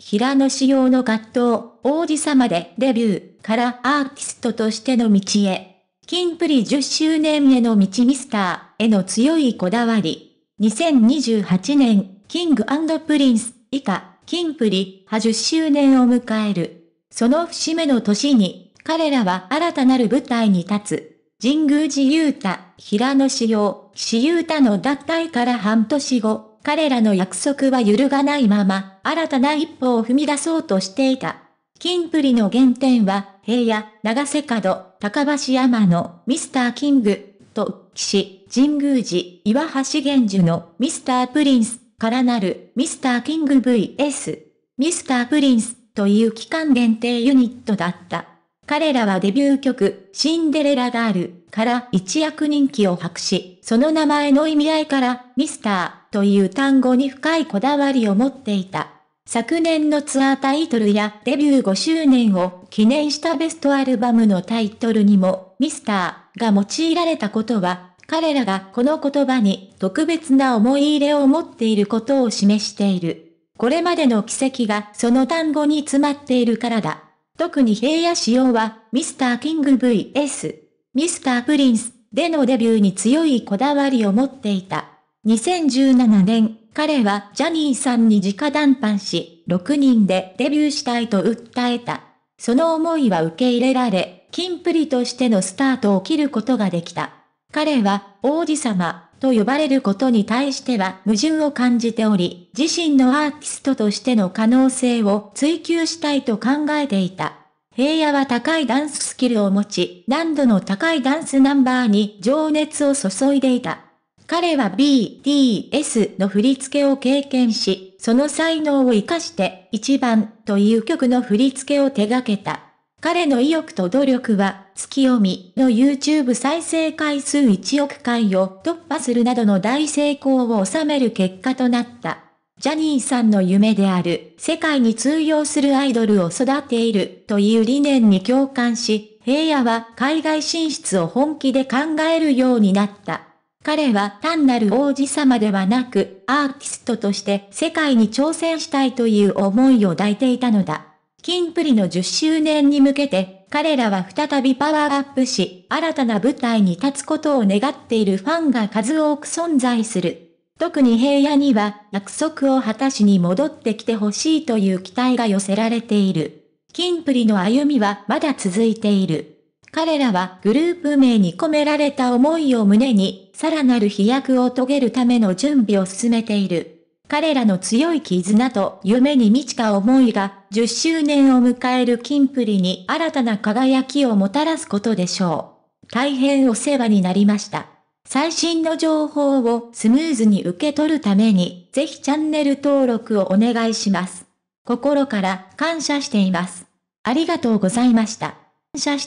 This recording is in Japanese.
平野紫耀の葛藤、王子様でデビューからアーティストとしての道へ。金プリ10周年への道ミスターへの強いこだわり。2028年、キングプリンス以下、金プリ10周年を迎える。その節目の年に、彼らは新たなる舞台に立つ。神宮寺勇太、平野紫耀、岸優太の脱退から半年後、彼らの約束は揺るがないまま、新たな一歩を踏み出そうとしていた。キンプリの原点は、平野、長瀬角、高橋山のミスターキングと、士、神宮寺、岩橋玄樹のミスタープリンスからなるミスターキング VS ミスタープリンスという期間限定ユニットだった。彼らはデビュー曲、シンデレラガールから一躍人気を博し、その名前の意味合いから、ミスターという単語に深いこだわりを持っていた。昨年のツアータイトルやデビュー5周年を記念したベストアルバムのタイトルにも、ミスターが用いられたことは、彼らがこの言葉に特別な思い入れを持っていることを示している。これまでの奇跡がその単語に詰まっているからだ。特に平野仕様は、ミスターキング VS、ミスタープリンスでのデビューに強いこだわりを持っていた。2017年、彼はジャニーさんに直談判し、6人でデビューしたいと訴えた。その思いは受け入れられ、キンプリとしてのスタートを切ることができた。彼は、王子様、と呼ばれることに対しては矛盾を感じており、自身のアーティストとしての可能性を追求したいと考えていた。平野は高いダンススキルを持ち、難度の高いダンスナンバーに情熱を注いでいた。彼は BTS の振り付けを経験し、その才能を活かして、一番という曲の振り付けを手掛けた。彼の意欲と努力は、月読みの YouTube 再生回数1億回を突破するなどの大成功を収める結果となった。ジャニーさんの夢である、世界に通用するアイドルを育ているという理念に共感し、平野は海外進出を本気で考えるようになった。彼は単なる王子様ではなく、アーティストとして世界に挑戦したいという思いを抱いていたのだ。キンプリの10周年に向けて、彼らは再びパワーアップし、新たな舞台に立つことを願っているファンが数多く存在する。特に平野には、約束を果たしに戻ってきてほしいという期待が寄せられている。キンプリの歩みはまだ続いている。彼らはグループ名に込められた思いを胸に、さらなる飛躍を遂げるための準備を進めている。彼らの強い絆と夢に満ちた思いが、10周年を迎えるキンプリに新たな輝きをもたらすことでしょう。大変お世話になりました。最新の情報をスムーズに受け取るために、ぜひチャンネル登録をお願いします。心から感謝しています。ありがとうございました。感謝し